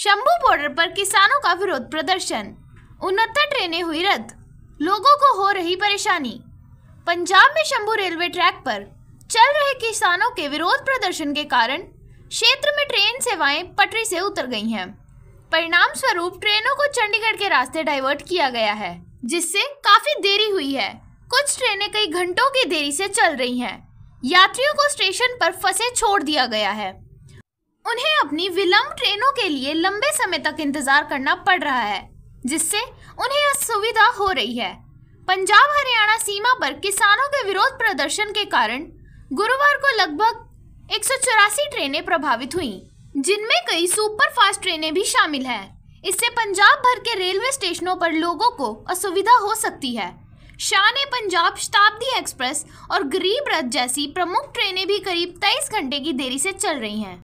Shambhu border पर किसानों का विरोध प्रदर्शन उनहत्तर ट्रेनें हुई रद्द लोगों को हो रही परेशानी पंजाब में शंभू रेलवे ट्रैक पर चल रहे किसानों के विरोध प्रदर्शन के कारण क्षेत्र में ट्रेन सेवाएं पटरी से उतर गई हैं परिणाम स्वरूप ट्रेनों को चंडीगढ़ के रास्ते डाइवर्ट किया गया है जिससे काफी देरी हुई है कुछ ट्रेनें कई घंटों की देरी से चल रही हैं यात्रियों को स्टेशन पर फंसे छोड़ दिया गया है उन्हें अपनी विलंब ट्रेनों के लिए लंबे समय तक इंतजार करना पड़ रहा है जिससे उन्हें असुविधा हो रही है पंजाब हरियाणा सीमा पर किसानों के विरोध प्रदर्शन के कारण गुरुवार को लगभग एक ट्रेनें प्रभावित हुई जिनमें कई सुपर फास्ट ट्रेनें भी शामिल हैं इससे पंजाब भर के रेलवे स्टेशनों पर लोगों को असुविधा हो सकती है शान ए पंजाब शताब्दी एक्सप्रेस और गरीब रथ जैसी प्रमुख ट्रेनें भी करीब तेईस घंटे की देरी से चल रही हैं